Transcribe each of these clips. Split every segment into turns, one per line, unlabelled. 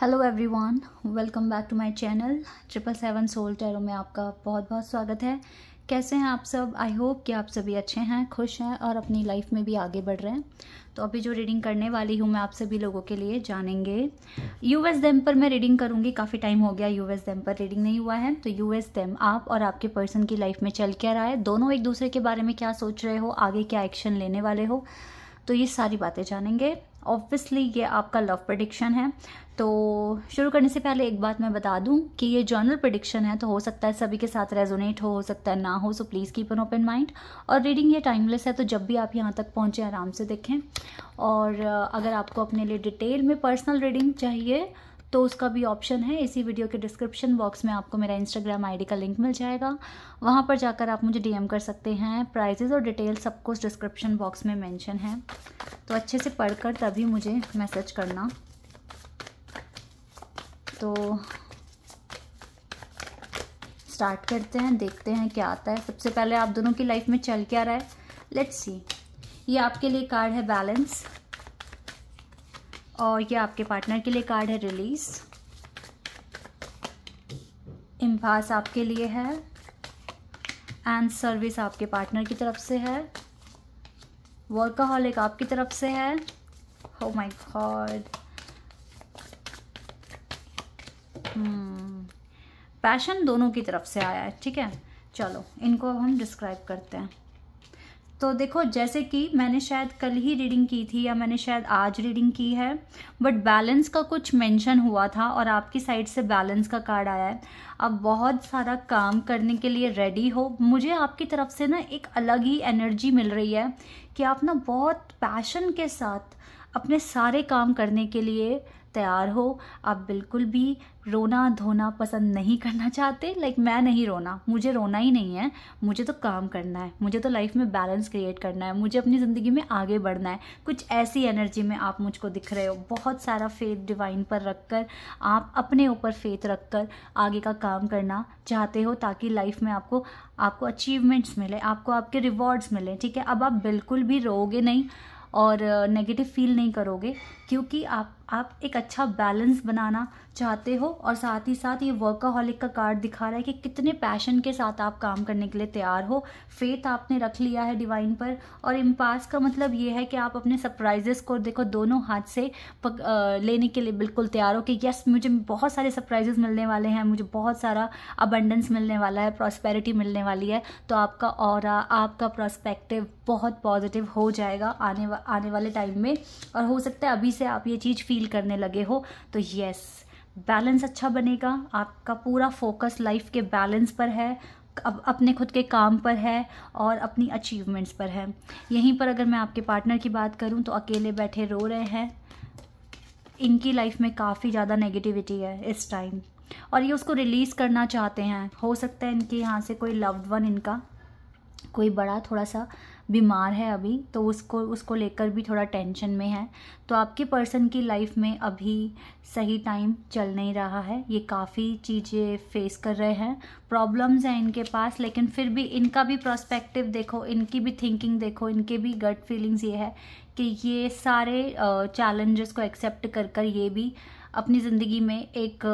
Hello everyone welcome back to my channel triple seven soul tarot में आपका बहुत बहुत स्वागत है कैसे हैं आप सब आई होप कि आप सभी अच्छे हैं खुश हैं और अपनी लाइफ में भी आगे बढ़ रहे हैं तो अभी जो रीडिंग करने वाली हूँ मैं आप सभी लोगों के लिए जानेंगे यूएस देम पर मैं रीडिंग करूँगी काफ़ी टाइम हो गया यूएस देम पर रीडिंग नहीं हुआ है तो एस देम आप और आपके पर्सन की लाइफ में चल क्या रहा है दोनों एक दूसरे के बारे में क्या सोच रहे हो आगे क्या एक्शन लेने वाले हो तो ये सारी बातें जानेंगे ऑब्वियसली ये आपका लव प्रडिक्शन है तो शुरू करने से पहले एक बात मैं बता दूं कि ये जर्नल प्रडिक्शन है तो हो सकता है सभी के साथ रेजोनेट हो हो सकता है ना हो so please keep an open mind और रीडिंग ये टाइमलेस है तो जब भी आप यहाँ तक पहुँचे आराम से देखें और अगर आपको अपने लिए डिटेल में पर्सनल रीडिंग चाहिए तो उसका भी ऑप्शन है इसी वीडियो के डिस्क्रिप्शन बॉक्स में आपको मेरा इंस्टाग्राम आईडी का लिंक मिल जाएगा वहाँ पर जाकर आप मुझे डीएम कर सकते हैं प्राइजेज़ और डिटेल सब कुछ डिस्क्रिप्शन बॉक्स में मैंशन है तो अच्छे से पढ़कर तभी मुझे मैसेज करना तो स्टार्ट करते हैं देखते हैं क्या आता है सबसे पहले आप दोनों की लाइफ में चल क्या रहा है लेट्स सी ये आपके लिए कार्ड है बैलेंस और ये आपके पार्टनर के लिए कार्ड है रिलीज इम्फास आपके लिए है एंड सर्विस आपके पार्टनर की तरफ से है वर्काहॉलिक आपकी तरफ से है हो माई गॉड पैशन दोनों की तरफ से आया है ठीक है चलो इनको अब हम डिस्क्राइब करते हैं तो देखो जैसे कि मैंने शायद कल ही रीडिंग की थी या मैंने शायद आज रीडिंग की है बट बैलेंस का कुछ मेंशन हुआ था और आपकी साइड से बैलेंस का कार्ड आया है आप बहुत सारा काम करने के लिए रेडी हो मुझे आपकी तरफ से ना एक अलग ही एनर्जी मिल रही है कि आप ना बहुत पैशन के साथ अपने सारे काम करने के लिए तैयार हो आप बिल्कुल भी रोना धोना पसंद नहीं करना चाहते लाइक मैं नहीं रोना मुझे रोना ही नहीं है मुझे तो काम करना है मुझे तो लाइफ में बैलेंस क्रिएट करना है मुझे अपनी ज़िंदगी में आगे बढ़ना है कुछ ऐसी एनर्जी में आप मुझको दिख रहे हो बहुत सारा फेथ डिवाइन पर रख कर आप अपने ऊपर फेथ रख कर आगे का काम करना चाहते हो ताकि लाइफ में आपको आपको अचीवमेंट्स मिले आपको आपके रिवॉर्ड्स मिले ठीक है अब आप बिल्कुल भी रोगे नहीं और नेगेटिव फील नहीं करोगे क्योंकि आप आप एक अच्छा बैलेंस बनाना चाहते हो और साथ ही साथ ये वर्काहॉलिक का कार्ड दिखा रहा है कि कितने पैशन के साथ आप काम करने के लिए तैयार हो फेथ आपने रख लिया है डिवाइन पर और इम्पास का मतलब ये है कि आप अपने सरप्राइजेस को देखो दोनों हाथ से पक, आ, लेने के लिए बिल्कुल तैयार हो कि यस मुझे बहुत सारे सरप्राइजेस मिलने वाले हैं मुझे बहुत सारा अबंडेंस मिलने वाला है प्रॉस्पेरिटी मिलने वाली है तो आपका और आपका प्रोस्पेक्टिव बहुत पॉजिटिव हो जाएगा आने आने वाले टाइम में और हो सकता है अभी से आप ये चीज़ फील करने लगे हो तो यस बैलेंस अच्छा बनेगा आपका पूरा फोकस लाइफ के बैलेंस पर है अब अपने खुद के काम पर है और अपनी अचीवमेंट्स पर है यहीं पर अगर मैं आपके पार्टनर की बात करूं तो अकेले बैठे रो रहे हैं इनकी लाइफ में काफ़ी ज़्यादा नेगेटिविटी है इस टाइम और ये उसको रिलीज़ करना चाहते हैं हो सकता है इनके यहाँ से कोई लव्ड वन इनका कोई बड़ा थोड़ा सा बीमार है अभी तो उसको उसको लेकर भी थोड़ा टेंशन में है तो आपके पर्सन की लाइफ में अभी सही टाइम चल नहीं रहा है ये काफ़ी चीज़ें फेस कर रहे हैं प्रॉब्लम्स हैं इनके पास लेकिन फिर भी इनका भी प्रोस्पेक्टिव देखो इनकी भी थिंकिंग देखो इनके भी गट फीलिंग्स ये है कि ये सारे चैलेंजेस को एक्सेप्ट कर कर ये भी अपनी ज़िंदगी में एक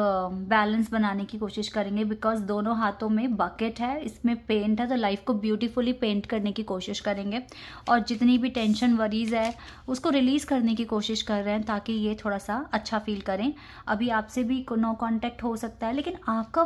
बैलेंस बनाने की कोशिश करेंगे बिकॉज दोनों हाथों में बकेट है इसमें पेंट है तो लाइफ को ब्यूटीफुली पेंट करने की कोशिश करेंगे और जितनी भी टेंशन वरीज है उसको रिलीज़ करने की कोशिश कर रहे हैं ताकि ये थोड़ा सा अच्छा फील करें अभी आपसे भी नो कॉन्टैक्ट हो सकता है लेकिन आपका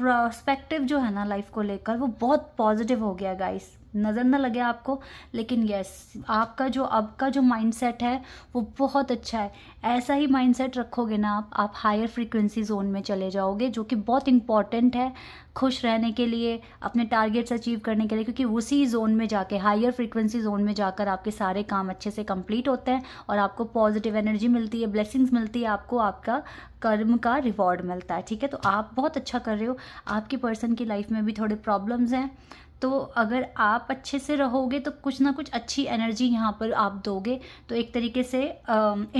प्रस्पेक्टिव जो है ना लाइफ को लेकर वो बहुत पॉजिटिव हो गया गाइस नज़र ना लगे आपको लेकिन यस आपका जो अब का जो माइंडसेट है वो बहुत अच्छा है ऐसा ही माइंडसेट रखोगे ना आप आप हायर फ्रीक्वेंसी जोन में चले जाओगे जो कि बहुत इंपॉर्टेंट है खुश रहने के लिए अपने टारगेट्स अचीव करने के लिए क्योंकि उसी जोन में जाके हायर फ्रीक्वेंसी जोन में जाकर आपके सारे काम अच्छे से कंप्लीट होते हैं और आपको पॉजिटिव एनर्जी मिलती है ब्लेसिंग्स मिलती है आपको आपका कर्म का रिवॉर्ड मिलता है ठीक है तो आप बहुत अच्छा कर रहे हो आपकी पर्सन की लाइफ में भी थोड़े प्रॉब्लम्स हैं तो अगर आप अच्छे से रहोगे तो कुछ ना कुछ अच्छी एनर्जी यहाँ पर आप दोगे तो एक तरीके से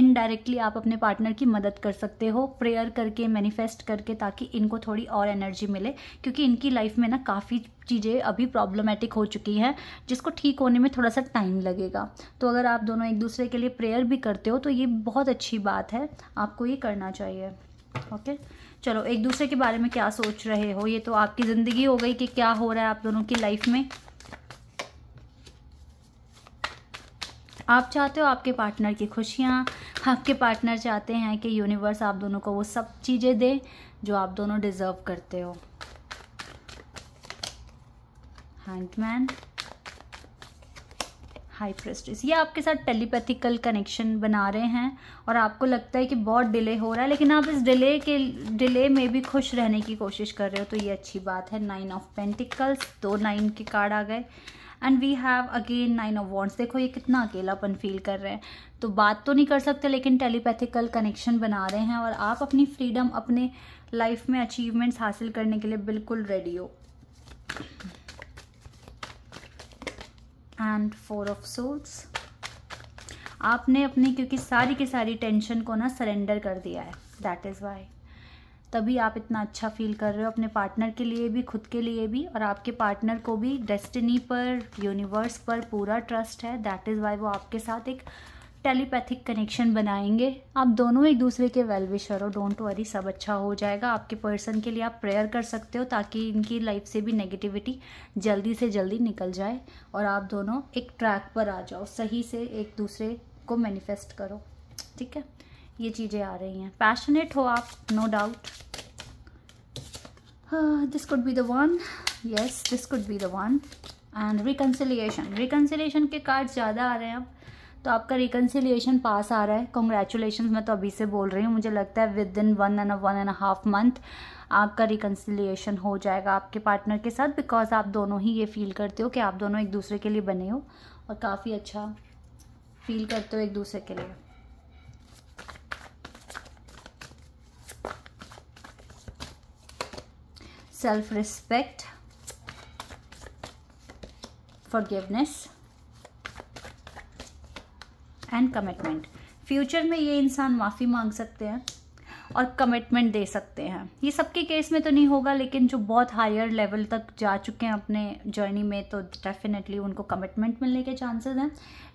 इनडायरेक्टली आप अपने पार्टनर की मदद कर सकते हो प्रेयर करके मैनिफेस्ट करके ताकि इनको थोड़ी और एनर्जी मिले क्योंकि इनकी लाइफ में ना काफ़ी चीज़ें अभी प्रॉब्लमेटिक हो चुकी हैं जिसको ठीक होने में थोड़ा सा टाइम लगेगा तो अगर आप दोनों एक दूसरे के लिए प्रेयर भी करते हो तो ये बहुत अच्छी बात है आपको ये करना चाहिए ओके okay? चलो एक दूसरे के बारे में क्या सोच रहे हो ये तो आपकी ज़िंदगी हो गई कि क्या हो रहा है आप दोनों की लाइफ में आप चाहते हो आपके पार्टनर की खुशियाँ आपके पार्टनर चाहते हैं कि यूनिवर्स आप दोनों को वो सब चीज़ें दे जो आप दोनों डिज़र्व करते हो हैंडमैन हाई प्रेस्टिस ये आपके साथ टेलीपैथिकल कनेक्शन बना रहे हैं और आपको लगता है कि बहुत डिले हो रहा है लेकिन आप इस डिले के डिले में भी खुश रहने की कोशिश कर रहे हो तो ये अच्छी बात है नाइन ऑफ पेंटिकल्स दो नाइन के कार्ड आ गए and we have again nine of wands देखो ये कितना अकेलापन फील कर रहे हैं तो बात तो नहीं कर सकते लेकिन टेलीपैथिकल कनेक्शन बना रहे हैं और आप अपनी फ्रीडम अपने लाइफ में अचीवमेंट्स हासिल करने के लिए बिल्कुल रेडी हो एंड फोर ऑफ सोल्स आपने अपनी क्योंकि सारी की सारी टेंशन को ना सरेंडर कर दिया है दैट इज़ वाई तभी आप इतना अच्छा फील कर रहे हो अपने पार्टनर के लिए भी खुद के लिए भी और आपके पार्टनर को भी डेस्टिनी पर यूनिवर्स पर पूरा ट्रस्ट है दैट इज़ वाई वो आपके साथ एक टेलीपैथिक कनेक्शन बनाएंगे आप दोनों एक दूसरे के वेल विशर हो डोंट वरी सब अच्छा हो जाएगा आपके पर्सन के लिए आप प्रेयर कर सकते हो ताकि इनकी लाइफ से भी नेगेटिविटी जल्दी से जल्दी निकल जाए और आप दोनों एक ट्रैक पर आ जाओ सही से एक दूसरे को मैनिफेस्ट करो ठीक है ये चीज़ें आ रही हैं पैशनेट हो आप no doubt this could be the one yes this could be the one and reconciliation reconciliation के कार्ड ज़्यादा आ रहे हैं आप तो आपका रिकन्सिलिएशन पास आ रहा है कॉन्ग्रेचुलेशन मैं तो अभी से बोल रही हूँ मुझे लगता है within one and one and half month आपका रिकन्सिलियेशन हो जाएगा आपके पार्टनर के साथ बिकॉज आप दोनों ही ये फील करते हो कि आप दोनों एक दूसरे के लिए बने हो और काफ़ी अच्छा फील करते हो एक दूसरे के लिए respect forgiveness and commitment future में ये इंसान माफ़ी मांग सकते हैं और कमिटमेंट दे सकते हैं ये सबके केस में तो नहीं होगा लेकिन जो बहुत हायर लेवल तक जा चुके हैं अपने जर्नी में तो डेफिनेटली उनको कमिटमेंट मिलने के चांसेस हैं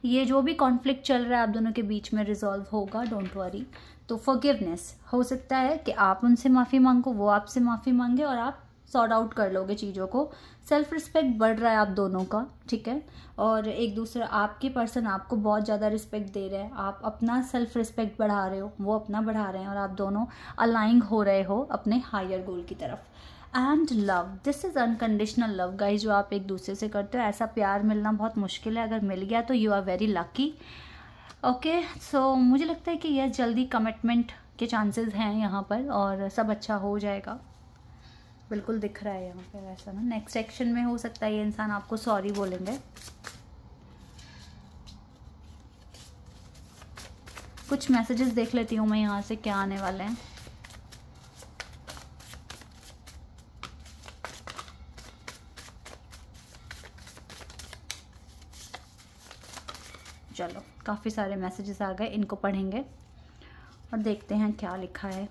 ये जो भी कॉन्फ्लिक्ट चल रहा है आप दोनों के बीच में रिजॉल्व होगा डोंट वरी तो फॉरगिवनेस हो सकता है कि आप उनसे माफ़ी मांगो वो आपसे माफ़ी मांगे और आप सॉर्ट आउट कर लोगे चीज़ों को सेल्फ रिस्पेक्ट बढ़ रहा है आप दोनों का ठीक है और एक दूसरे आपके पर्सन आपको बहुत ज़्यादा रिस्पेक्ट दे रहे हैं आप अपना सेल्फ रिस्पेक्ट बढ़ा रहे हो वो अपना बढ़ा रहे हैं और आप दोनों अलाइंग हो रहे हो अपने हायर गोल की तरफ and love this is unconditional love guys जो आप एक दूसरे से करते हो ऐसा प्यार मिलना बहुत मुश्किल है अगर मिल गया तो you are very lucky okay so मुझे लगता है कि यह जल्दी कमिटमेंट के चांसेस हैं यहाँ पर और सब अच्छा हो जाएगा बिल्कुल दिख रहा है यहाँ पे वैसा ना नेक्स्ट एक्शन में हो सकता है ये इंसान आपको सॉरी बोलेंगे कुछ मैसेजेस देख लेती हूँ मैं यहाँ से क्या आने वाले हैं चलो काफ़ी सारे मैसेजेस आ गए इनको पढ़ेंगे और देखते हैं क्या लिखा है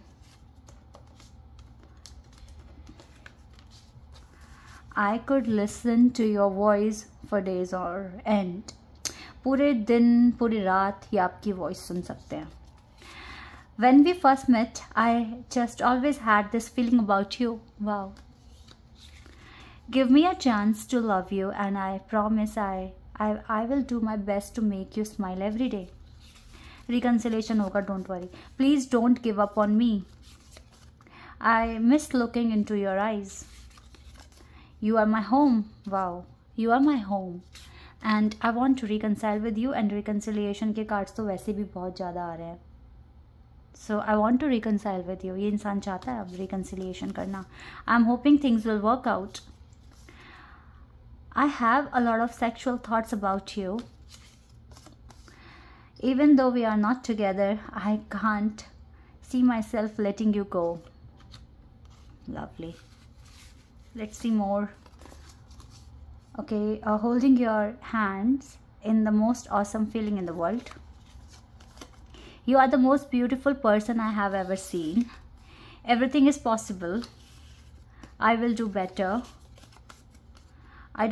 I could listen to your voice for days or end. पूरे दिन पूरी रात ही आपकी वॉइस सुन सकते हैं when we first met i just always had this feeling about you wow give me a chance to love you and i promise i i, I will do my best to make you smile every day reconciliation hoga don't worry please don't give up on me i miss looking into your eyes you are my home wow you are my home and i want to reconcile with you and reconciliation ke cards to waise bhi bahut zyada aa rahe hain so i want to reconcile with you ye insaan chahta hai ab reconciliation karna i'm hoping things will work out i have a lot of sexual thoughts about you even though we are not together i can't see myself letting you go lovely let's see more okay uh, holding your hands in the most awesome feeling in the world you are the most beautiful person i have ever seen everything is possible i will do better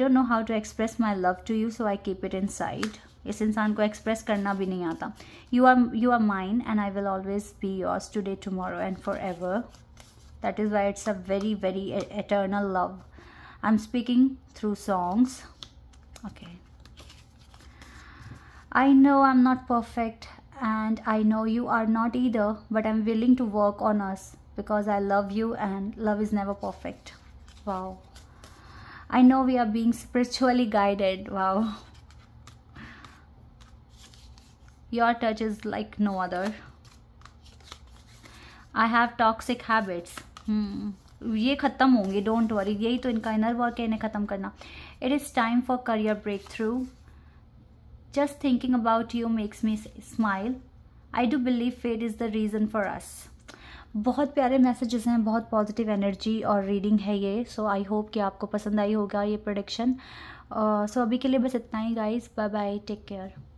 don't know how to express my love to you, so I keep it inside. इस इंसान को express करना भी नहीं आता you are you are mind and I will always be yours today tomorrow and forever that is why it's a very very eternal love i'm speaking through songs okay i know i'm not perfect and i know you are not either but i'm willing to work on us because i love you and love is never perfect wow i know we are being spiritually guided wow your touch is like no other I have toxic habits. ये ख़त्म होंगे don't worry यही तो इनका inner work है इन्हें ख़त्म करना it is time for career breakthrough just thinking about you makes me smile I do believe fate is the reason for us बहुत प्यारे मैसेजेस हैं बहुत पॉजिटिव एनर्जी और रीडिंग है ये सो आई होप कि आपको पसंद आई होगा ये प्रोडिक्शन सो uh, so अभी के लिए बस इतना ही guys bye bye take care